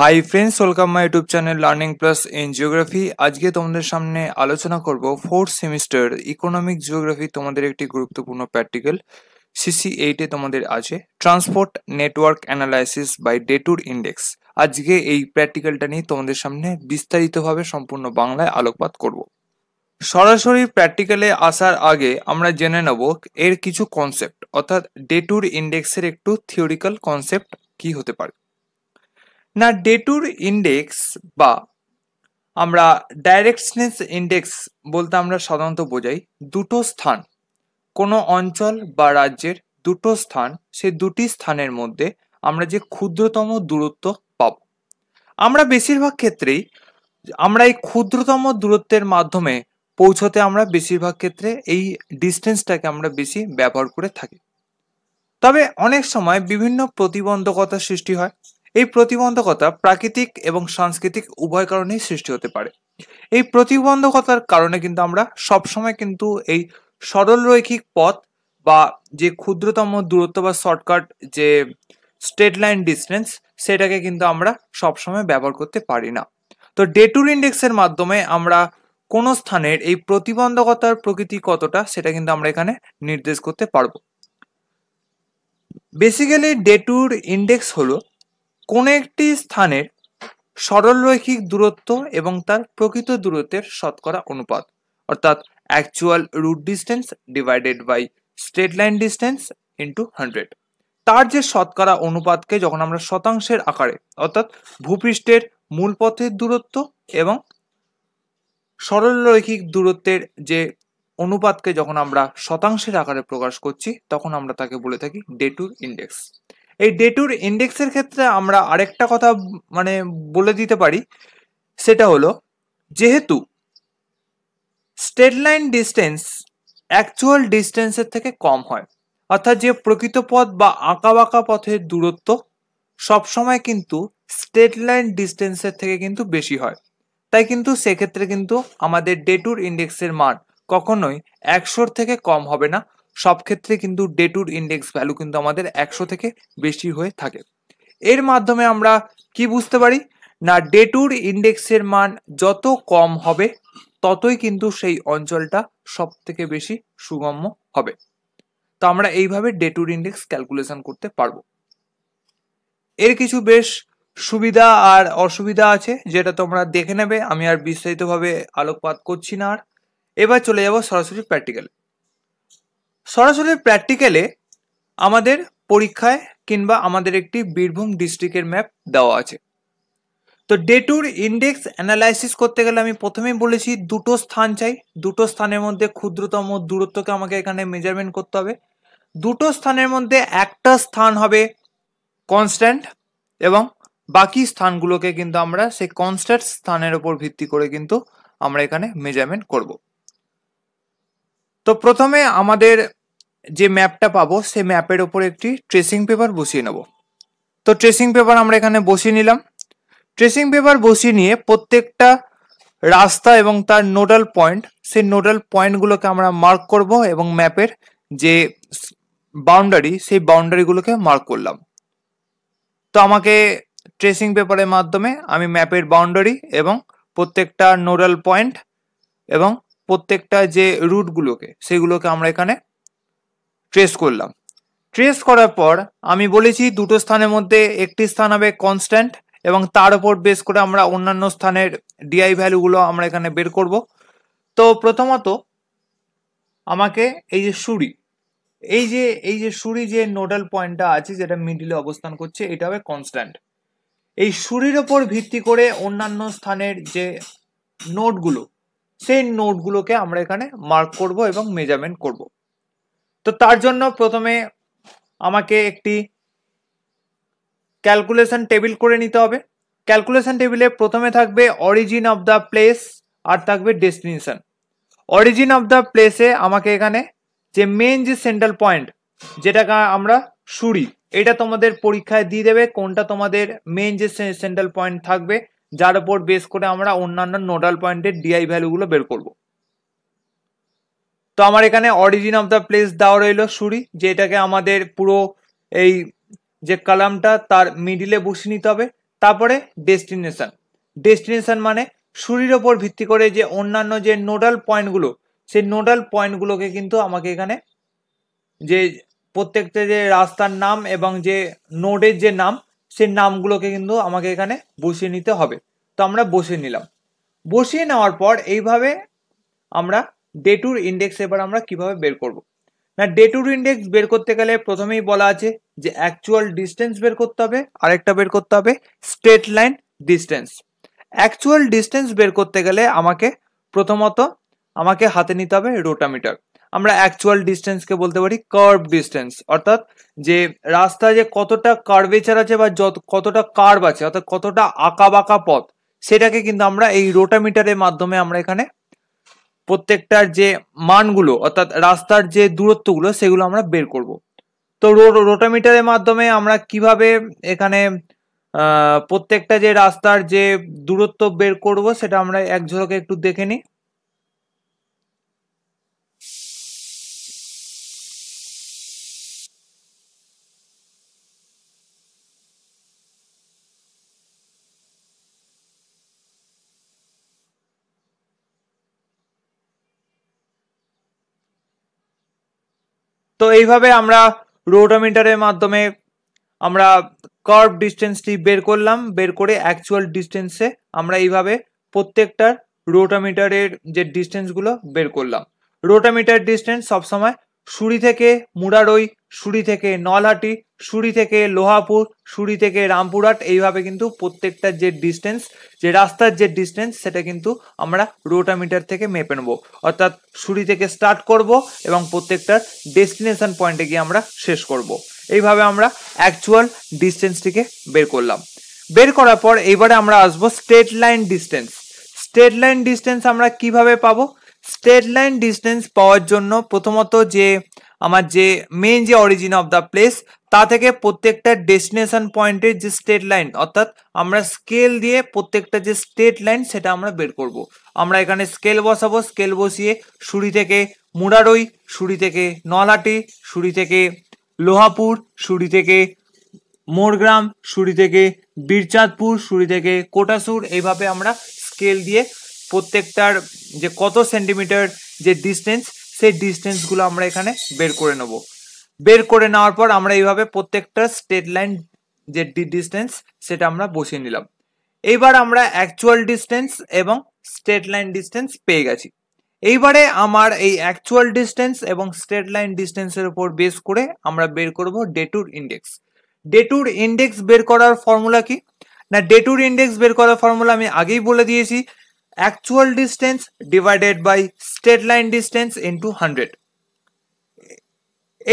High friends welcome my YouTube channel learning plus in geography আজকে তোমাদের সামনে আলোচনা করব ফোর্থ সেমিস্টার ইকোনমিক জিওগ্রাফি তোমাদের একটি গুরুত্বপূর্ণ প্র্যাকটিক্যাল সিসি এইটে তোমাদের আছে transport network analysis by detour index আজকে এই প্র্যাকটিক্যালটা নিয়ে তোমাদের সামনে বিস্তারিতভাবে সম্পূর্ণ বাংলায় আলোকপাত করব সরাসরি প্র্যাকটিক্যালে আসার আগে আমরা জেনে নেব এর কিছু কনসেপ্ট অর্থাৎ ডে টুর ইন্ডেক্সের একটু থিওরিক্যাল কনসেপ্ট কি হতে পারে না ডেটুর ইন্ডেক্স বা আমরা ডাইরেক্টনেস ইন্ডেক্স বলতে আমরা সাধারণত বোঝাই দুটো স্থান কোনো অঞ্চল বা রাজ্যের দুটো স্থান সে দুটি স্থানের মধ্যে আমরা যে ক্ষুদ্রতম দূরত্ব পাব আমরা বেশিরভাগ ক্ষেত্রেই আমরা এই ক্ষুদ্রতম দূরত্বের মাধ্যমে পৌঁছতে আমরা বেশিরভাগ ক্ষেত্রে এই ডিস্টেন্সটাকে আমরা বেশি ব্যবহার করে থাকি তবে অনেক সময় বিভিন্ন প্রতিবন্ধকতা সৃষ্টি হয় এই প্রতিবন্ধকতা প্রাকৃতিক এবং সাংস্কৃতিক উভয় কারণেই সৃষ্টি হতে পারে এই প্রতিবন্ধকতার কারণে কিন্তু আমরা সবসময় কিন্তু এই সরল রৈখিক পথ বা যে ক্ষুদ্রতম দূরত্ব বা শর্টকাট যে স্ট্রেট লাইন ডিস্টেন্স সেটাকে কিন্তু আমরা সবসময় ব্যবহার করতে পারি না তো ডেটুর ইন্ডেক্সের মাধ্যমে আমরা কোনো স্থানের এই প্রতিবন্ধকতার প্রকৃতি কতটা সেটা কিন্তু আমরা এখানে নির্দেশ করতে পারবো বেসিক্যালি ডেটুর ইন্ডেক্স হলো কোনো একটি স্থানের সরলরৈখিক দূরত্ব এবং তার প্রকৃত দূরত্বের শতকরা অনুপাত অর্থাৎ actual route distance divided by straight line distance into hundred তার যে শতকরা অনুপাতকে যখন আমরা শতাংশের আকারে অর্থাৎ ভূপৃষ্ঠের মূল পথের দূরত্ব এবং সরলরৈখিক দূরত্বের যে অনুপাতকে যখন আমরা শতাংশের আকারে প্রকাশ করছি তখন আমরা তাকে বলে থাকি ডে টু ইন্ডেক্স এই ডে টুর ইন্ডেক্সের ক্ষেত্রে আমরা আরেকটা কথা মানে বলে দিতে পারি সেটা হলো যেহেতু স্টেট লাইন ডিস্টেন্স অ্যাকচুয়াল ডিস্টেন্সের থেকে কম হয় অর্থাৎ যে প্রকৃত পথ বা আঁকা বাঁকা পথের দূরত্ব সবসময় কিন্তু স্টেট লাইন ডিস্টেন্সের থেকে কিন্তু বেশি হয় তাই কিন্তু সেক্ষেত্রে কিন্তু আমাদের ডে টুর ইন্ডেক্সের মান কখনোই একশোর থেকে কম হবে না সব ক্ষেত্রে কিন্তু ডে টুর ইন্ডেক্স ভ্যালু কিন্তু আমাদের একশো থেকে বেশি হয়ে থাকে এর মাধ্যমে আমরা কি বুঝতে পারি না ডে টুর ইন্ডেক্সের মান যত কম হবে ততই কিন্তু সেই অঞ্চলটা সব থেকে বেশি সুগম্য হবে তো আমরা এইভাবে ডে টুর ইন্ডেক্স ক্যালকুলেশন করতে পারবো এর কিছু বেশ সুবিধা আর অসুবিধা আছে যেটা তোমরা দেখে নেবে আমি আর বিস্তারিতভাবে আলোকপাত করছি না আর এবার চলে যাব সরাসরি প্র্যাকটিক্যালে সরাসরি প্র্যাকটিক্যালে আমাদের পরীক্ষায় কিংবা আমাদের একটি বীরভূম ডিস্ট্রিক্টের ম্যাপ দেওয়া আছে তো ডে টুর ইন্ডেক্স অ্যানালাইসিস করতে গেলে আমি প্রথমেই বলেছি দুটো স্থান চাই দুটো স্থানের মধ্যে ক্ষুদ্রতম দূরত্বকে আমাকে এখানে মেজারমেন্ট করতে হবে দুটো স্থানের মধ্যে একটা স্থান হবে কনস্ট্যান্ট এবং বাকি স্থানগুলোকে কিন্তু আমরা সেই কনস্ট্যান্ট স্থানের ওপর ভিত্তি করে কিন্তু আমরা এখানে মেজারমেন্ট করব তো প্রথমে আমাদের যে ম্যাপটা পাবো সে ম্যাপের ওপর একটি ট্রেসিং পেপার বসিয়ে নেব তো ট্রেসিং পেপার আমরা এখানে বসিয়ে নিলাম ট্রেসিং পেপার বসিয়ে নিয়ে প্রত্যেকটা রাস্তা এবং তার নোডাল পয়েন্ট সেই নোডাল পয়েন্টগুলোকে আমরা মার্ক করব এবং ম্যাপের যে বাউন্ডারি সেই বাউন্ডারিগুলোকে মার্ক করলাম তো আমাকে ট্রেসিং পেপারের মাধ্যমে আমি ম্যাপের বাউন্ডারি এবং প্রত্যেকটা নোডাল পয়েন্ট এবং প্রত্যেকটা যে রুটগুলোকে সেগুলোকে আমরা এখানে ট্রেস করলাম ট্রেস করার পর আমি বলেছি দুটো স্থানের মধ্যে একটি স্থান হবে কনস্ট্যান্ট এবং তার উপর বেস করে আমরা অন্যান্য স্থানের ডিআই ভ্যালুগুলো আমরা এখানে বের করব তো প্রথমত আমাকে এই যে সুরি এই যে এই যে সুরি যে নোডাল পয়েন্টটা আছে যেটা মিডিলে অবস্থান করছে এটা হবে কনস্ট্যান্ট এই সুরির ওপর ভিত্তি করে অন্যান্য স্থানের যে নোটগুলো সেই নোটগুলোকে আমরা এখানে মার্ক করব এবং মেজারমেন্ট করবো তো তার জন্য প্রথমে আমাকে একটি ক্যালকুলেশন টেবিল করে নিতে হবে ক্যালকুলেশন টেবিলে প্রথমে থাকবে অরিজিন অফ দ্য প্লেস আর থাকবে ডেস্টিনেশন অরিজিন অফ দ্য প্লেসে আমাকে এখানে যে মেন যে সেন্ট্রাল পয়েন্ট যেটাকে আমরা সুরি এটা তোমাদের পরীক্ষায় দিয়ে দেবে কোনটা তোমাদের মেন যে সেন্ট্রাল পয়েন্ট থাকবে যার উপর বেস করে আমরা অন্যান্য নোডাল পয়েন্টের ডিআই ভ্যালুগুলো বের করবো তো আমার এখানে অরিজিন অফ দ্য প্লেস দেওয়া রইল সুরি যেটাকে আমাদের পুরো এই যে কালামটা তার মিডিলে বসিয়ে নিতে হবে তারপরে ডেস্টিনেশন ডেস্টিনেশন মানে সুরির ওপর ভিত্তি করে যে অন্যান্য যে নোডাল পয়েন্টগুলো সেই নোডাল পয়েন্টগুলোকে কিন্তু আমাকে এখানে যে প্রত্যেকটা যে রাস্তার নাম এবং যে নোডের যে নাম সেই নামগুলোকে কিন্তু আমাকে এখানে বসিয়ে নিতে হবে তো আমরা বসিয়ে নিলাম বসিয়ে নেওয়ার পর এইভাবে আমরা ডে টুর ইন্ডেক্স এবার আমরা কিভাবে বের করব না ডে টুর ইন্ডেক্স বের করতে গেলে প্রথমেই বলা আছে যে অ্যাকচুয়াল ডিস্টেন্স বের করতে হবে আরেকটা বের করতে হবে straight line distance actual distance বের করতে গেলে আমাকে প্রথমত আমাকে হাতে নিতে হবে রোটামিটার আমরা অ্যাকচুয়াল ডিস্টেন্সকে বলতে পারি কার্ভ ডিস্টেন্স অর্থাৎ যে রাস্তায় যে কতটা কার্ভেচার আছে বা যত কতটা কার্ভ আছে অর্থাৎ কতটা আঁকা বাঁকা পথ সেটাকে কিন্তু আমরা এই রোটামিটারের মাধ্যমে আমরা এখানে প্রত্যেকটার যে মানগুলো অর্থাৎ রাস্তার যে দূরত্বগুলো সেগুলো আমরা বের করব তো রোটামিটারের মাধ্যমে আমরা কিভাবে এখানে প্রত্যেকটা যে রাস্তার যে দূরত্ব বের করব সেটা আমরা এক ঝলকে একটু দেখে নিই তো এইভাবে আমরা রোটামিটারের মাধ্যমে আমরা কার্ভ ডিস্টেন্সটি বের করলাম বের করে অ্যাকচুয়াল ডিস্টেন্সে আমরা এইভাবে প্রত্যেকটার রোটামিটারের যে ডিস্টেন্সগুলো বের করলাম রোটামিটার ডিস্টেন্স সবসময় সুরি থেকে মুরারই সুরি থেকে নলহাটি সুরি থেকে লোহাপুর সুরি থেকে রামপুরহাট এইভাবে কিন্তু প্রত্যেকটার যে ডিস্টেন্স যে রাস্তার যে ডিস্টেন্স সেটা কিন্তু আমরা রোটামিটার থেকে মেপে নেবো অর্থাৎ সুরি থেকে স্টার্ট করব এবং প্রত্যেকটার ডেস্টিনেশন পয়েন্টে গিয়ে আমরা শেষ করব। এইভাবে আমরা অ্যাকচুয়াল ডিস্টেন্সটিকে বের করলাম বের করার পর এইবারে আমরা আসবো straight line distance straight line distance আমরা কিভাবে পাবো স্ট্রেট লাইন ডিস্টেন্স পাওয়ার জন্য প্রথমত যে আমার যে মেন যে অরিজিন অফ দ্য প্লেস তা থেকে প্রত্যেকটা ডেস্টিনেশন পয়েন্টের যে স্ট্রেট লাইন অর্থাৎ আমরা স্কেল দিয়ে প্রত্যেকটা যে স্ট্রেট লাইন সেটা আমরা বের করব। আমরা এখানে স্কেল বসাবো স্কেল বসিয়ে সুরি থেকে মুরারই সুরি থেকে নলাটি সুরি থেকে লোহাপুর সুরি থেকে মোরগ্রাম সুরি থেকে বীরচাঁদপুর সুরি থেকে কোটাসুর এইভাবে আমরা স্কেল দিয়ে প্রত্যেকটার যে কত সেন্টিমিটার যে ডিস্টেন্স সেই ডিস্টেন্সগুলো আমরা এখানে বের করে নেব বের করে নেওয়ার পর আমরা এইভাবে প্রত্যেকটা স্টেট লাইন যে ডিস্টেন্স সেটা আমরা বসিয়ে নিলাম এইবার আমরা অ্যাকচুয়াল ডিস্টেন্স এবং স্টেট লাইন ডিস্টেন্স পেয়ে গেছি এইবারে আমার এই অ্যাকচুয়াল ডিস্টেন্স এবং স্টেট লাইন ডিস্টেন্সের উপর বেস করে আমরা বের করব ডেটুর ইন্ডেক্স ডেটুর ইন্ডেক্স বের করার ফর্মুলা কি না ডেটুর ইন্ডেক্স বের করার ফর্মুলা আমি আগেই বলে দিয়েছি actual distance divided by straight line distance into 100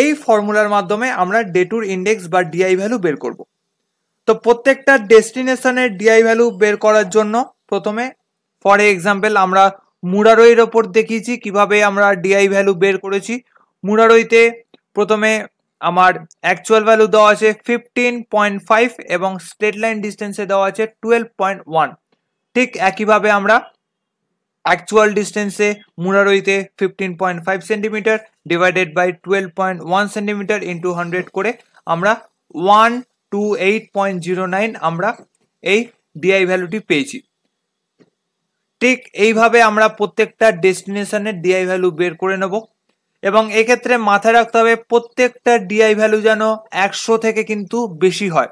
এই ফর্মুলার মাধ্যমে আমরা ডে টুর ইন্ডেক্স বা ডিআই ভ্যালু বের করব তো প্রত্যেকটা ডেস্টিনেশনের ডিআই ভ্যালু বের করার জন্য প্রথমে ফর এক্সাম্পল আমরা মুরারইর ওপর দেখিয়েছি কিভাবে আমরা ডিআই ভ্যালু বের করেছি মুরারইতে প্রথমে আমার অ্যাকচুয়াল ভ্যালু দেওয়া আছে ফিফটিন পয়েন্ট ফাইভ এবং স্টেট লাইন ডিস্টেন্সে দেওয়া আছে টুয়েলভ পয়েন্ট ওয়ান ঠিক একইভাবে আমরা অ্যাকচুয়াল ডিস্টেন্সে से fifteen point five centimetre divided by one centimetre into hundred করে আমরা নাইন আমরা এই ডিআই ভ্যালুটি পেয়েছি ঠিক এইভাবে আমরা প্রত্যেকটা ডেস্টিনেশনের ডিআই ভ্যালু বের করে নেব এবং এক্ষেত্রে মাথায় রাখতে হবে প্রত্যেকটা ডিআই ভ্যালু যেন একশো থেকে কিন্তু বেশি হয়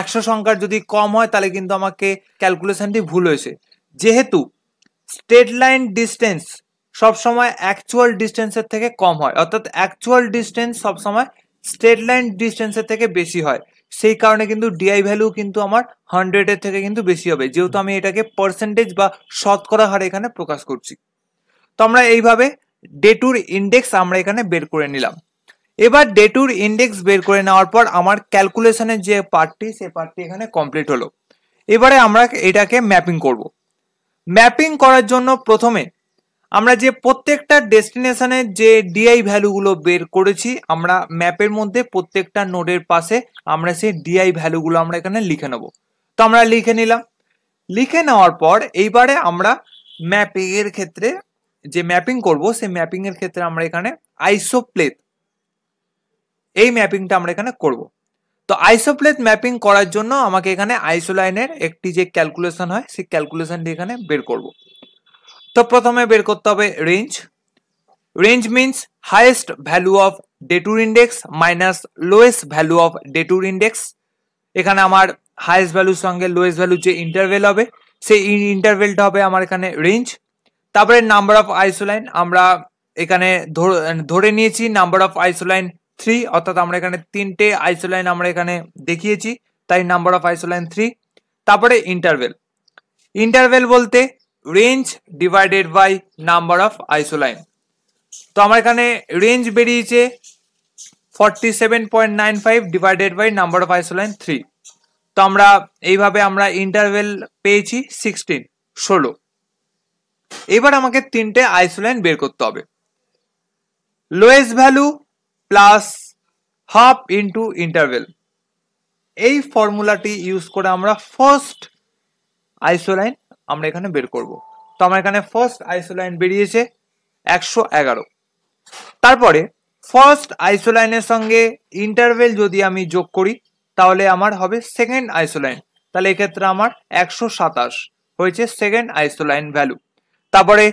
একশো সংখ্যার যদি কম হয় তাহলে কিন্তু আমাকে ক্যালকুলেশনটি ভুল হয়েছে যেহেতু স্টেট লাইন ডিস্টেন্স সবসময় অ্যাকচুয়াল ডিস্টেন্সের থেকে কম হয় অর্থাৎ অ্যাকচুয়াল ডিস্টেন্স সবসময় স্টেট লাইন ডিস্টেন্সের থেকে বেশি হয় সেই কারণে কিন্তু ডিআই ভ্যালু কিন্তু আমার হান্ড্রেডের থেকে কিন্তু বেশি হবে যেহেতু আমি এটাকে পার্সেন্টেজ বা শতকরা হারে এখানে প্রকাশ করছি তো আমরা এইভাবে ডে টুর ইন্ডেক্স আমরা এখানে বের করে নিলাম এবার ডে টুর ইন্ডেক্স বের করে নেওয়ার পর আমার ক্যালকুলেশনের যে পার্টটি সে পার্টটি এখানে কমপ্লিট হলো এবারে আমরা এটাকে ম্যাপিং করবো ম্যাপিং করার জন্য প্রথমে আমরা যে প্রত্যেকটা ডেস্টিনেশনের যে ডিআই ভ্যালুগুলো বের করেছি আমরা ম্যাপের মধ্যে প্রত্যেকটা নোডের পাশে আমরা সেই ডিআই ভ্যালুগুলো আমরা এখানে লিখে নেব তো আমরা লিখে নিলাম লিখে নেওয়ার পর এইবারে আমরা ম্যাপিংয়ের ক্ষেত্রে যে ম্যাপিং করব সেই ম্যাপিংয়ের ক্ষেত্রে আমরা এখানে আইসোপ্লেট এই ম্যাপিংটা আমরা এখানে করবো তো আইসোপ্লেথ ম্যাপিং করার জন্য আমাকে এখানে আইসোলাইনের একটি যে ক্যালকুলেশন হয় সেই ক্যালকুলেশনটি এখানে বের করব তো প্রথমে বের করতে হবে range range means highest value of detour index minus lowest value of detour index এখানে আমার হাইয়েস্ট ভ্যালুর সঙ্গে লোয়েস্ট ভ্যালু যে ইন্টারভেল হবে সেই ইন্টারভেলটা হবে আমার এখানে রেঞ্জ তারপরে নাম্বার অফ আইসোলাইন আমরা এখানে ধরে নিয়েছি নাম্বার অফ আইসোলাইন থ্রি অর্থাৎ আমরা এখানে তিনটে আইসোলাইন আমরা এখানে দেখিয়েছি তাই নাম্বার অফ আইসোলাইন থ্রি তারপরে ইন্টারভেল ইন্টারভেল বলতে range divided by number of isoline তো আমার এখানে রেঞ্জ বেরিয়েছে forty seven point nine five divided by number of isoline three তো আমরা এইভাবে আমরা ইন্টারভেল পেয়েছি সিক্সটিন ষোলো এবার আমাকে তিনটে আইসোলাইন বের করতে হবে lowest value plus half into interval এই ফর্মুলাটি ইউজ করে আমরা ফার্স্ট আইসোলাইন আমরা এখানে বের করব তো আমার এখানে ফার্স্ট আইসোলাইন বেরিয়েছে একশো এগারো তারপরে ফার্স্ট আইসোলাইনের সঙ্গে ইন্টারভেল যদি আমি যোগ করি তাহলে আমার হবে সেকেন্ড আইসোলাইন তাহলে এক্ষেত্রে আমার একশো সাতাশ হয়েছে সেকেন্ড আইসোলাইন ভ্যালু তারপরে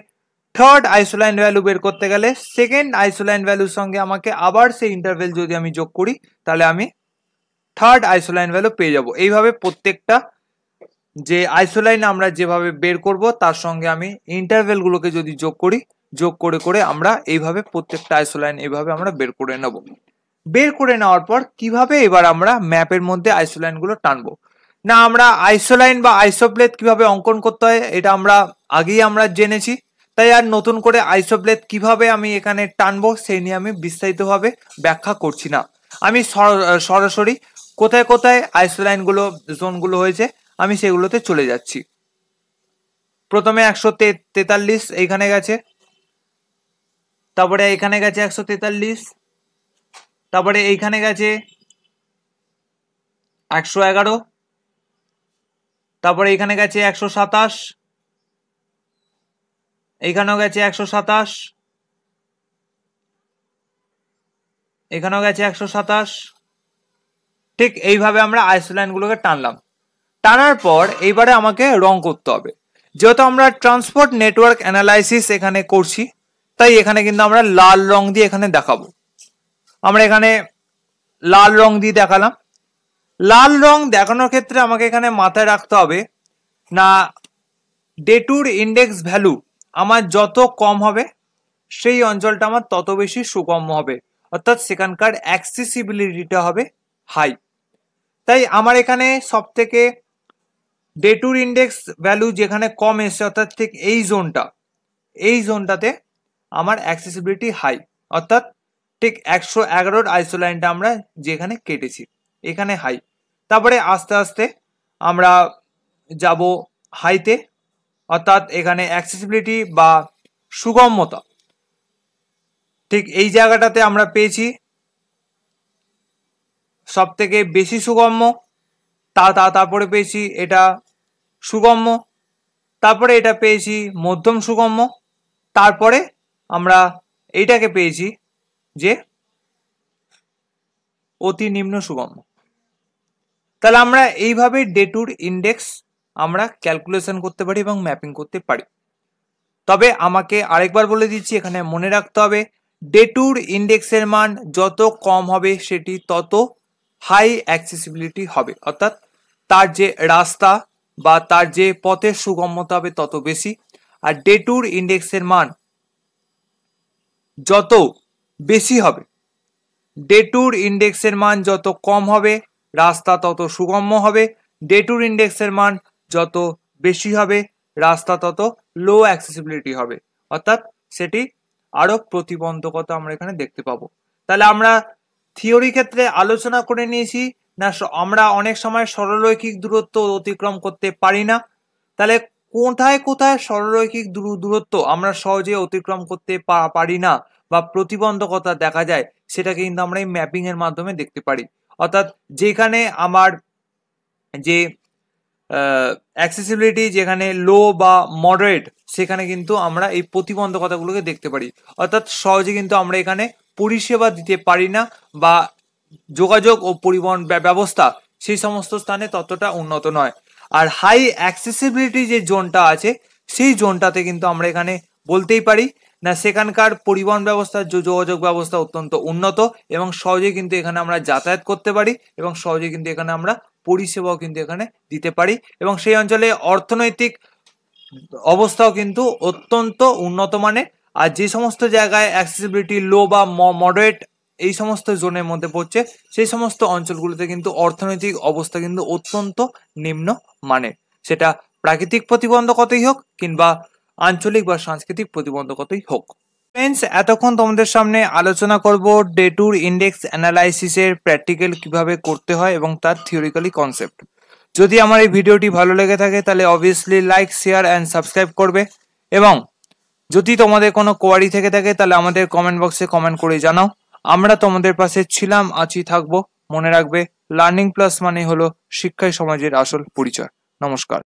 থার্ড আইসোলাইন ভ্যালু বের করতে গেলে সেকেন্ড আইসোলাইন ভ্যালুর সঙ্গে আমাকে আবার সেই ইন্টারভেল যদি আমি যোগ করি তাহলে আমি থার্ড আইসোলাইন ভ্যালু পেয়ে যাব এইভাবে প্রত্যেকটা যে আইসোলাইন আমরা যেভাবে বের করব তার সঙ্গে আমি ইন্টারভেলগুলোকে যদি যোগ করি যোগ করে করে আমরা এইভাবে প্রত্যেকটা আইসোলাইন এইভাবে আমরা বের করে নেব বের করে নেওয়ার পর কিভাবে এবার আমরা ম্যাপের মধ্যে আইসোলাইনগুলো টানবো না আমরা আইসোলাইন বা আইসোপ্লেট কিভাবে অঙ্কন করতে হয় এটা আমরা আগেই আমরা জেনেছি তাই আর নতুন করে আইসোব্লেথ কিভাবে আমি এখানে টানবো সেই নিয়ে আমি বিস্তারিতভাবে ব্যাখ্যা করছি না আমি সরাসরি কোথায় কোথায় আইসোলাইনগুলো জোনগুলো হয়েছে আমি সেগুলোতে চলে যাচ্ছি প্রথমে একশো তেতাল্লিশ এইখানে গেছে তারপরে এখানে গেছে একশো তেতাল্লিশ তারপরে এইখানে গেছে একশো এগারো তারপরে এখানে গেছে একশো সাতাশ এখানেও গেছে একশো সাতাশ এখানেও গেছে একশো সাতাশ ঠিক এইভাবে আমরা আইসোলাইনগুলোকে টানলাম টানার পর এইবারে আমাকে রং করতে হবে যেহেতু আমরা ট্রান্সপোর্ট নেটওয়ার্ক অ্যানালাইসিস এখানে করছি তাই এখানে কিন্তু আমরা লাল রং দিয়ে এখানে দেখাবো আমরা এখানে লাল রং দিয়ে দেখালাম লাল রং দেখানোর ক্ষেত্রে আমাকে এখানে মাথায় রাখতে হবে না ডেটুর ইন্ডেক্স ভ্যালু আমার যত কম হবে সেই অঞ্চলটা আমার তত বেশি সুকম্য হবে অর্থাৎ সেখানকার অ্যাক্সেসিবিলিটিটা হবে হাই তাই আমার এখানে সব থেকে ডে টুর ইন্ডেক্স ভ্যালু যেখানে কম এসছে অর্থাৎ ঠিক এই জোনটা এই জোনটাতে আমার অ্যাক্সেসিবিলিটি হাই অর্থাৎ ঠিক একশো এগারোর আইসোলাইনটা আমরা যেখানে কেটেছি এখানে হাই তারপরে আস্তে আস্তে আমরা যাব হাইতে অর্থাৎ এখানে অ্যাক্সেসিবিলিটি বা সুগম্যতা ঠিক এই জায়গাটাতে আমরা পেয়েছি সব থেকে বেশি সুগম্য তা তা তারপরে পেয়েছি এটা সুগম্য তারপরে এটা পেয়েছি মধ্যম সুগম্য তারপরে আমরা এইটাকে পেয়েছি যে অতি নিম্ন সুগম্য তাহলে আমরা এইভাবে ডে টুর ইন্ডেক্স আমরা ক্যালকুলেশন করতে পারি এবং ম্যাপিং করতে পারি তবে আমাকে আরেকবার বলে দিচ্ছি এখানে মনে রাখতে হবে ডেটুর ইন্ডেক্সের মান যত কম হবে সেটি তত হাই অ্যাক্সেসিবিলিটি হবে অর্থাৎ তার যে রাস্তা বা তার যে পথের সুগম্যতা হবে তত বেশি আর ডেটুর ইন্ডেক্সের মান যত বেশি হবে ডেটুর ইন্ডেক্সের মান যত কম হবে রাস্তা তত সুগম্য হবে ডেটুর ইন্ডেক্সের মান যত বেশি হবে রাস্তা তত লো অ্যাক্সেসিবিলিটি হবে অর্থাৎ সেটি আরও প্রতিবন্ধকতা আমরা এখানে দেখতে পাবো তাহলে আমরা থিওরি ক্ষেত্রে আলোচনা করে নিয়েছি না আমরা অনেক সময় সরলৈকিক দূরত্ব অতিক্রম করতে পারি না তাহলে কোথায় কোথায় সরলৈকিক দূরত্ব আমরা সহজে অতিক্রম করতে পারি না বা প্রতিবন্ধকতা দেখা যায় সেটাকে কিন্তু আমরা এই ম্যাপিংয়ের মাধ্যমে দেখতে পারি অর্থাৎ যেখানে আমার যে অ্যাক্সেসিবিলিটি যেখানে লো বা মডারেট সেখানে কিন্তু আমরা এই প্রতিবন্ধকতাগুলোকে দেখতে পারি অর্থাৎ সহজে কিন্তু আমরা এখানে পরিষেবা দিতে পারি না বা যোগাযোগ ও পরিবহন ব্যবস্থা সেই সমস্ত স্থানে ততটা উন্নত নয় আর হাই অ্যাক্সেসিবিলিটি যে জোনটা আছে সেই জোনটাতে কিন্তু আমরা এখানে বলতেই পারি না সেখানকার পরিবহন ব্যবস্থা যোগাযোগ ব্যবস্থা অত্যন্ত উন্নত এবং সহজে কিন্তু এখানে আমরা যাতায়াত করতে পারি এবং সহজে কিন্তু এখানে আমরা পরিষেবাও কিন্তু এখানে দিতে পারি এবং সেই অঞ্চলে অর্থনৈতিক অবস্থাও কিন্তু অত্যন্ত উন্নত মানের আর যে সমস্ত জায়গায় অ্যাক্সেসিবিলিটি লো বা মডারেট এই সমস্ত জোনের মধ্যে পড়ছে সেই সমস্ত অঞ্চলগুলোতে কিন্তু অর্থনৈতিক অবস্থা কিন্তু অত্যন্ত নিম্ন মানের সেটা প্রাকৃতিক প্রতিবন্ধকতাই হোক কিংবা আঞ্চলিক বা সাংস্কৃতিক প্রতিবন্ধকতাই হোক ফ্রেন্ডস এতক্ষণ তোমাদের সামনে আলোচনা করব ডে টুর ইন্ডেক্স অ্যানালাইসিসের প্র্যাকটিক্যাল কিভাবে করতে হয় এবং তার থিওরিক্যালি কনসেপ্ট যদি আমার এই ভিডিওটি ভালো লেগে থাকে তাহলে obviously like share and subscribe করবে এবং যদি তোমাদের কোনো কোয়ারি থেকে থাকে তাহলে আমাদের কমেন্ট বক্সে কমেন্ট করে জানাও আমরা তোমাদের পাশে ছিলাম আছি থাকবো মনে রাখবে লার্নিং প্লাস মানে হলো শিক্ষায় সমাজের আসল পরিচয় নমস্কার